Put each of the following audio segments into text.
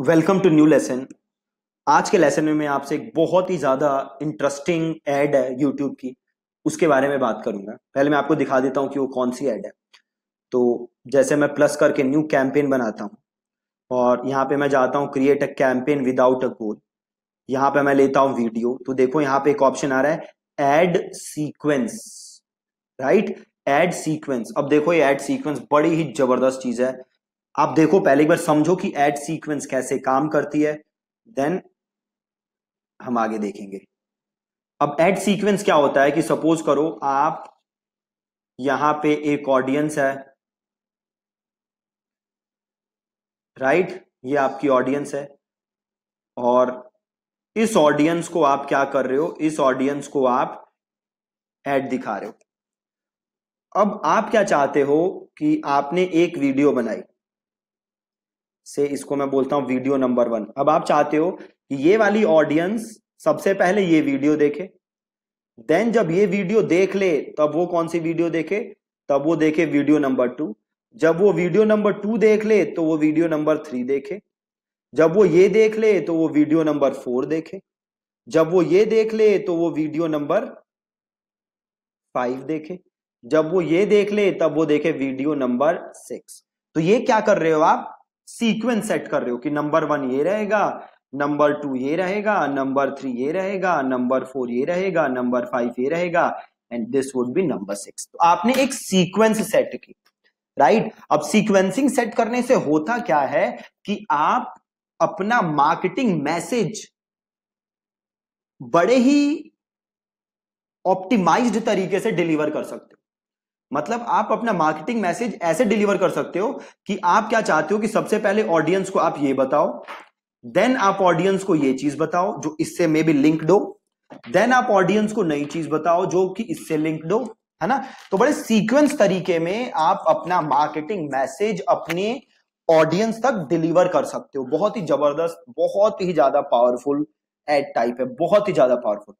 Welcome to new lesson आज के lesson में मैं आपसे एक बहुत ही ज़्यादा इंटरेस्टिंग एड है यूट्यूब की उसके बारे में बात करूंगा पहले मैं आपको दिखा देता हूँ कि वो कौन सी एड है तो जैसे मैं प्लस करके न्यू कैंपेन बनाता हूँ और यहाँ पे मैं जाता हूँ create a campaign without a goal यहाँ पे मैं लेता हूँ वीडियो तो देखो यहाँ पे एक ऑप्शन आ रहा है ad sequence right ad sequence अब देखो ये एड सीक्वेंस बड़ी ही जबरदस्त चीज़ है आप देखो पहले एक बार समझो कि एड सीक्वेंस कैसे काम करती है देन हम आगे देखेंगे अब एड सीक्वेंस क्या होता है कि सपोज करो आप यहां पे एक ऑडियंस है राइट right? ये आपकी ऑडियंस है और इस ऑडियंस को आप क्या कर रहे हो इस ऑडियंस को आप एड दिखा रहे हो अब आप क्या चाहते हो कि आपने एक वीडियो बनाई से इसको मैं बोलता हूँ वीडियो नंबर वन अब आप चाहते हो कि ये वाली ऑडियंस सबसे पहले ये वीडियो देखे देन जब ये वीडियो देख ले तब वो कौन सी वीडियो देखे तब वो देखे वीडियो नंबर टू जब वो वीडियो नंबर टू देख ले तो वो वीडियो नंबर थ्री देखे जब वो ये देख ले तो वो वीडियो नंबर फोर देखे जब वो ये देख ले तो वो वीडियो नंबर फाइव देखे जब वो ये देख ले तब वो देखे वीडियो नंबर सिक्स तो ये क्या कर रहे हो आप सीक्वेंस सेट कर रहे हो कि नंबर वन ये रहेगा नंबर टू ये रहेगा नंबर थ्री ये रहेगा नंबर फोर ये रहेगा नंबर फाइव ये रहेगा and this would be number six तो आपने एक सीक्वेंस सेट की राइट अब सीक्वेंसिंग सेट करने से होता क्या है कि आप अपना मार्केटिंग मैसेज बड़े ही ऑप्टिमाइज्ड तरीके से डिलीवर कर सकते हो मतलब आप अपना मार्केटिंग मैसेज ऐसे डिलीवर कर सकते हो कि आप क्या चाहते हो कि सबसे पहले ऑडियंस को आप ये बताओ देन आप ऑडियंस को ये चीज बताओ जो इससे मे बी लिंक डो देन आप ऑडियंस को नई चीज बताओ जो कि इससे लिंक डो है ना तो बड़े सीक्वेंस तरीके में आप अपना मार्केटिंग मैसेज अपने ऑडियंस तक डिलीवर कर सकते हो बहुत ही जबरदस्त बहुत ही ज्यादा पावरफुल एड टाइप है बहुत ही ज्यादा पावरफुल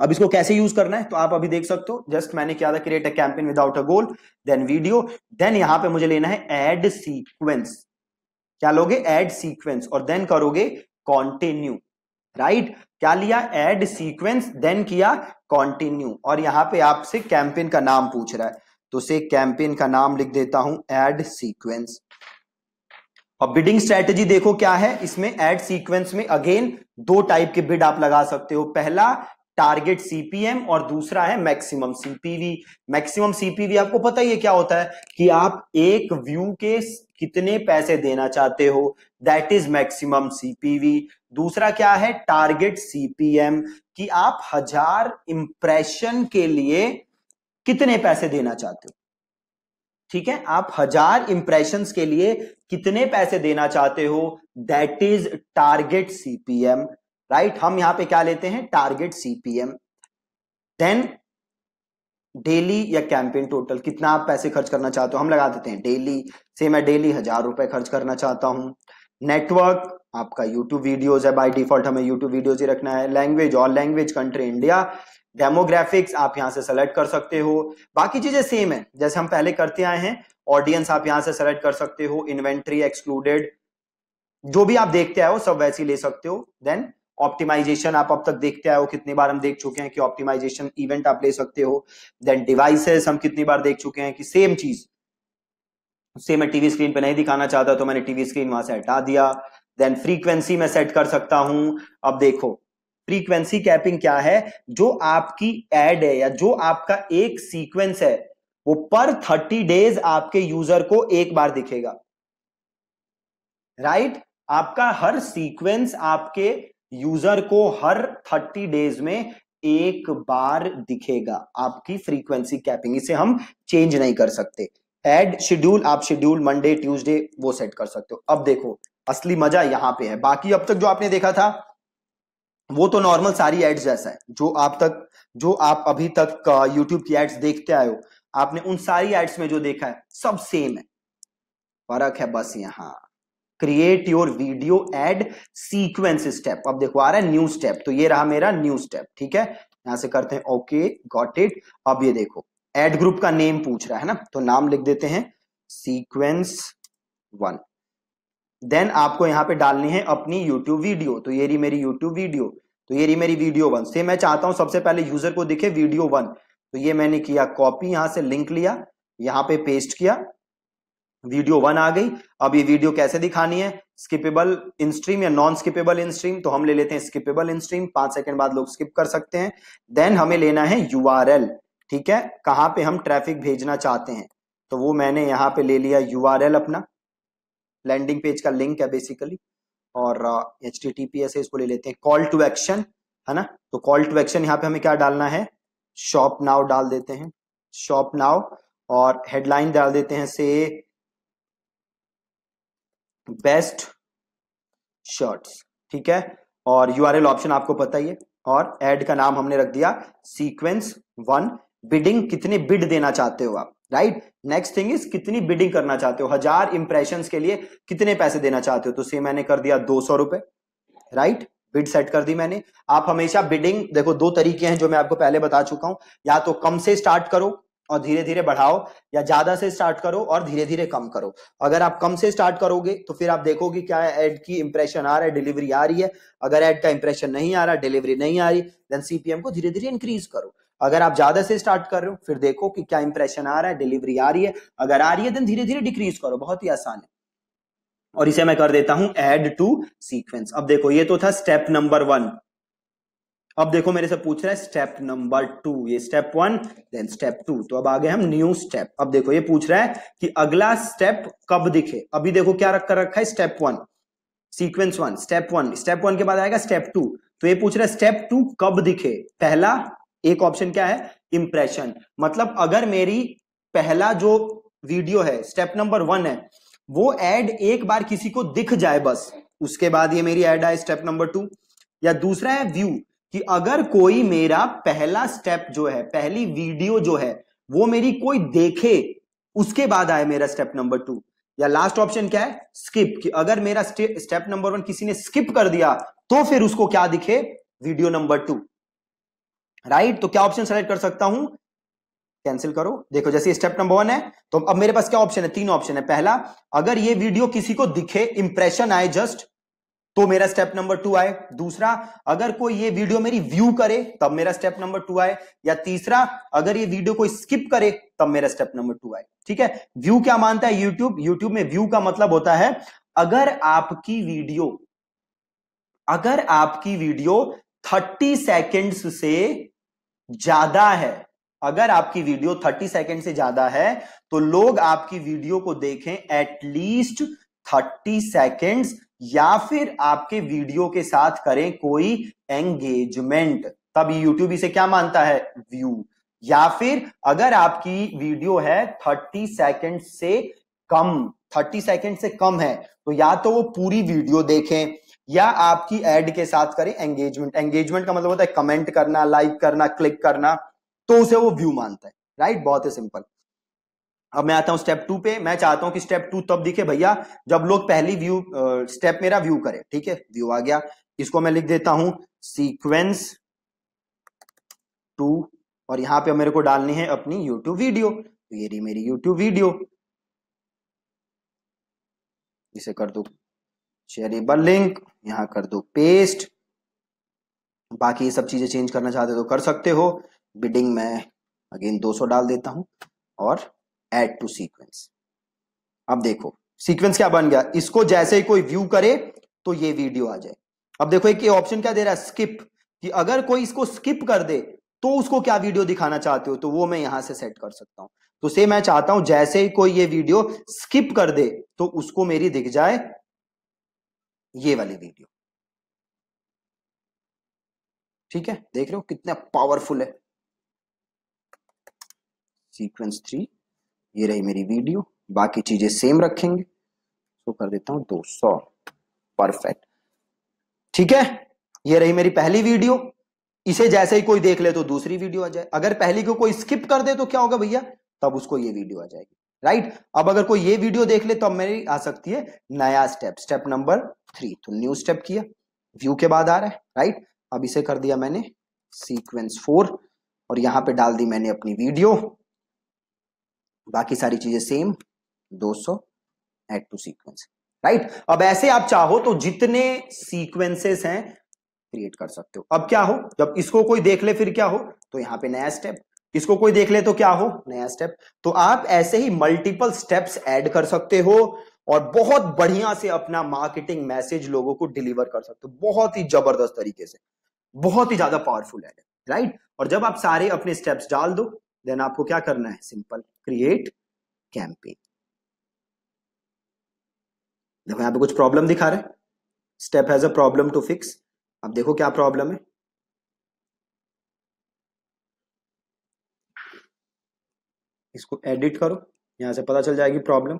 अब इसको कैसे यूज करना है तो आप अभी देख सकते हो जस्ट मैंने क्या था create a campaign without a goal then video then यहां पे मुझे लेना है एड सीक्वेंस क्या लोगे एड सीक्वेंस और देन करोगे कॉन्टिन्यू राइट क्या लिया एड सीक्वेंस देन किया कॉन्टिन्यू और यहां पे आपसे कैंपेन का नाम पूछ रहा है तो से कैंपेन का नाम लिख देता हूं एड सीक्वेंस और बिडिंग स्ट्रेटेजी देखो क्या है इसमें एड सीक्वेंस में अगेन दो टाइप के बिड आप लगा सकते हो पहला टारगेट सीपीएम और दूसरा है मैक्सिमम सीपीवी मैक्सिमम सीपीवी आपको पता ही है क्या होता है कि आप एक व्यू के कितने पैसे देना चाहते हो दैट इज मैक्सिमम सीपीवी दूसरा क्या है टारगेट सीपीएम कि आप हजार इंप्रेशन के लिए कितने पैसे देना चाहते हो ठीक है आप हजार इंप्रेशन के लिए कितने पैसे देना चाहते हो that is target CPM right हम यहां पे क्या लेते हैं टारगेट सीपीएम देन डेली या कैंपेन टोटल कितना आप पैसे खर्च करना चाहते हो हम लगा देते हैं डेली से मैं डेली हजार रुपए खर्च करना चाहता हूं नेटवर्क आपका यूट्यूब वीडियोज है बाई डिफॉल्ट हमें यूट्यूब वीडियोज ही रखना है लैंग्वेज और लैंग्वेज कंट्री इंडिया डेमोग्राफिक्स आप यहां से सेलेक्ट कर सकते हो बाकी चीजें सेम है जैसे हम पहले करते आए हैं ऑडियंस आप यहां से सेलेक्ट कर सकते हो इन्वेंट्री एक्सक्लूडेड जो भी आप देखते आए हो सब वैसे ही ले सकते हो देन ऑप्टिमाइजेशन आप अब तक देखते आए हो कितनी बार हम देख चुके हैं कि ऑप्टिमाइजेशन इवेंट आप ले सकते हो देन डिवाइसेस हम कितनी बार देख चुके हैं कि सेम चीज से मैं टीवी स्क्रीन पे नहीं दिखाना चाहता तो मैंने टीवी स्क्रीन वहां से हटा दिया देन फ्रीक्वेंसी में सेट कर सकता हूं अब देखो फ्रीक्वेंसी कैपिंग क्या है जो आपकी एड है या जो आपका एक सीक्वेंस है वो पर थर्टी डेज आपके यूजर को एक बार दिखेगा राइट right? आपका हर सीक्वेंस आपके यूजर को हर थर्टी डेज में एक बार दिखेगा आपकी फ्रीक्वेंसी कैपिंग इसे हम चेंज नहीं कर सकते एड शेड्यूल आप शेड्यूल मंडे ट्यूसडे वो सेट कर सकते हो अब देखो असली मजा यहां पे है बाकी अब तक जो आपने देखा था वो तो नॉर्मल सारी एड्स जैसा है जो आप तक जो आप अभी तक यूट्यूब की एड्स देखते आए हो आपने उन सारी एड्स में जो देखा है सब सेम है फर्क है बस यहां create your video ad sequence step अब देखो आ रहा है न्यू स्टेप तो ये रहा मेरा न्यू स्टेप ठीक है यहां से करते हैं ओके गॉट इट अब ये देखो एड ग्रुप का नेम पूछ रहा है ना तो नाम लिख देते हैं सीक्वेंस वन देन आपको यहां पे डालनी है अपनी YouTube वीडियो तो ये रही मेरी YouTube वीडियो तो ये रही मेरी वीडियो वन से मैं चाहता हूं सबसे पहले यूजर को दिखे वीडियो वन तो ये मैंने किया कॉपी यहां से लिंक लिया यहां पे पेस्ट किया वीडियो वन आ गई अब ये वीडियो कैसे दिखानी है स्किपेबल इन स्ट्रीम या नॉन स्किपेबल इन स्ट्रीम तो हम ले लेते हैं स्किपेबल इन स्ट्रीम पांच सेकंड बाद लोग स्किप कर सकते हैं देन हमें लेना है यू ठीक है कहां पे हम ट्रैफिक भेजना चाहते हैं तो वो मैंने यहाँ पे ले लिया यू अपना लैंडिंग पेज का लिंक है बेसिकली और H T T P S इसको ले लेते हैं कॉल टू एक्शन है ना तो कॉल टू एक्शन यहाँ पे हमें क्या डालना है शॉप नाव डाल देते हैं शॉप नाव और हेडलाइन डाल देते हैं से बेस्ट शर्ट्स ठीक है और यू ऑप्शन आपको पता ही है और एड का नाम हमने रख दिया सीक्वेंस वन बिडिंग कितने बिड देना चाहते हो आप राइट नेक्स्ट थिंग इज कितनी बिडिंग करना चाहते हो हजार इंप्रेशन के लिए कितने पैसे देना चाहते हो तो से मैंने कर दिया दो सौ रुपए राइट बिड सेट कर दी मैंने आप हमेशा बिडिंग देखो दो तरीके हैं जो मैं आपको पहले बता चुका हूं या तो कम से स्टार्ट करो और धीरे धीरे बढ़ाओ या ज्यादा से स्टार्ट करो और धीरे धीरे कम करो अगर आप कम से स्टार्ट करोगे तो फिर आप देखोगे क्या एड की इंप्रेशन आ रहा है डिलीवरी आ रही है अगर एड का इंप्रेशन नहीं आ रहा डिलीवरी नहीं आ रही देन सीपीएम को धीरे धीरे इंक्रीज करो अगर आप ज्यादा से स्टार्ट कर रहे हो फिर देखो कि क्या इंप्रेशन आ रहा है डिलीवरी आ रही है अगर आ रही है देन धीरे धीरे डिक्रीज करो बहुत ही आसान है और इसे मैं कर देता हूं एड टू सीक्वेंस अब देखो ये तो था स्टेप नंबर वन अब देखो मेरे से पूछ रहा है स्टेप नंबर टू ये step one then step two तो अब आगे हम न्यू स्टेप अब देखो ये पूछ रहा है कि अगला स्टेप कब दिखे अभी देखो क्या रख कर रखा है step one sequence one step one step one के बाद आएगा स्टेप टू तो ये पूछ रहा है स्टेप टू कब दिखे पहला एक ऑप्शन क्या है इंप्रेशन मतलब अगर मेरी पहला जो वीडियो है स्टेप नंबर वन है वो एड एक बार किसी को दिख जाए बस उसके बाद ये मेरी एड आए स्टेप नंबर टू या दूसरा है व्यू कि अगर कोई मेरा पहला स्टेप जो है पहली वीडियो जो है वो मेरी कोई देखे उसके बाद आए मेरा स्टेप नंबर टू या लास्ट ऑप्शन क्या है स्किप कि अगर मेरा स्टेप नंबर वन किसी ने स्किप कर दिया तो फिर उसको क्या दिखे वीडियो नंबर टू राइट तो क्या ऑप्शन सेलेक्ट कर सकता हूं कैंसिल करो देखो जैसे स्टेप नंबर वन है तो अब मेरे पास क्या ऑप्शन है तीन ऑप्शन है पहला अगर ये वीडियो किसी को दिखे इंप्रेशन आए जस्ट तो मेरा स्टेप नंबर टू आए दूसरा अगर कोई ये वीडियो मेरी व्यू करे तब मेरा स्टेप नंबर टू आए या तीसरा अगर ये वीडियो कोई स्किप करे तब मेरा स्टेप नंबर टू आए ठीक है व्यू क्या मानता है यूट्यूब यूट्यूब में व्यू का मतलब होता है अगर आपकी वीडियो अगर आपकी वीडियो 30 सेकेंड्स से ज्यादा है अगर आपकी वीडियो 30 सेकेंड से ज्यादा है तो लोग आपकी वीडियो को देखें एटलीस्ट 30 सेकेंड्स या फिर आपके वीडियो के साथ करें कोई एंगेजमेंट तब यूट्यूब इसे क्या मानता है व्यू या फिर अगर आपकी वीडियो है थर्टी सेकेंड से कम थर्टी सेकेंड से कम है तो या तो वो पूरी वीडियो देखें या आपकी एड के साथ करें एंगेजमेंट एंगेजमेंट का मतलब होता है कमेंट करना लाइक करना क्लिक करना तो उसे वो व्यू मानता है राइट बहुत ही सिंपल अब मैं आता हूं स्टेप टू पे मैं चाहता हूं कि स्टेप टू तब दिखे भैया जब लोग पहली व्यू स्टेप मेरा व्यू करे ठीक है व्यू आ गया इसको मैं लिख देता हूं सीक्वेंस टू और यहां पे मेरे को डालनी है अपनी यूट्यूब वीडियो तो ये रही मेरी यूट्यूब वीडियो इसे कर दो शेयरेबल लिंक यहां कर दो पेस्ट बाकी ये सब चीजें चेंज करना चाहते तो कर सकते हो बिडिंग में अगेन 200 डाल देता हूं और एड टू सीक्वेंस अब देखो सीक्वेंस क्या बन गया इसको जैसे ही कोई व्यू करे तो ये वीडियो आ जाए अब देखो एक ऑप्शन क्या दे रहा है स्किप कि अगर कोई इसको स्किप कर दे तो उसको क्या वीडियो दिखाना चाहते हो तो वो मैं यहां से सेट कर सकता हूं तो से मैं चाहता हूं जैसे ही कोई ये वीडियो स्किप कर दे तो उसको मेरी दिख जाए ये वाली वीडियो ठीक है देख रहे हो कितना पावरफुल है सीक्वेंस थ्री ये रही मेरी वीडियो बाकी चीजें सेम रखेंगे तो कर देता हूं दो सौ परफेक्ट ठीक है ये रही मेरी पहली वीडियो इसे जैसे ही कोई देख ले तो दूसरी वीडियो आ जाए अगर पहली को कोई स्किप कर दे तो क्या होगा भैया तब उसको ये वीडियो आ जाएगी राइट अब अगर कोई ये वीडियो देख ले तो अब मेरी आ सकती है नया स्टेप स्टेप नंबर थ्री तो न्यू स्टेप किया व्यू के बाद आ रहा है राइट अब इसे कर दिया मैंने सीक्वेंस फोर और यहां पे डाल दी मैंने अपनी वीडियो बाकी सारी चीजें same 200 add to sequence right अब ऐसे आप चाहो तो जितने सीक्वेंसेस हैं क्रिएट कर सकते हो अब क्या हो जब इसको कोई देख ले फिर क्या हो तो यहाँ पे नया स्टेप इसको कोई देख ले तो क्या हो नया स्टेप तो आप ऐसे ही मल्टीपल स्टेप्स ऐड कर सकते हो और बहुत बढ़िया से अपना मार्केटिंग मैसेज लोगों को डिलीवर कर सकते हो बहुत ही जबरदस्त तरीके से बहुत ही ज्यादा पावरफुल ऐड है राइट और जब आप सारे अपने स्टेप्स डाल दो देन आपको क्या करना है सिंपल क्रिएट कैंपेन देखो यहां पे कुछ प्रॉब्लम दिखा रहे step has a problem to fix अब देखो क्या प्रॉब्लम है इसको एडिट करो यहां से पता चल जाएगी problem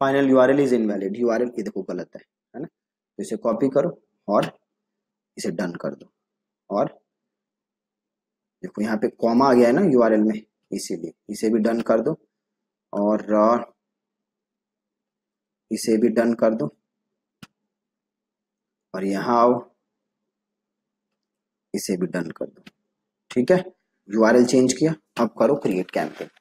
final U R L is invalid U R L ये देखो गलत है है ना तो इसे कॉपी करो और इसे डन कर दो और देखो यहाँ पे कॉमा आ गया है ना एल में इसीलिए इसे भी डन कर दो और इसे भी डन कर दो और यहाँ आओ इसे भी डन कर दो ठीक है एल चेंज किया अब करो क्रिएट कैंपेन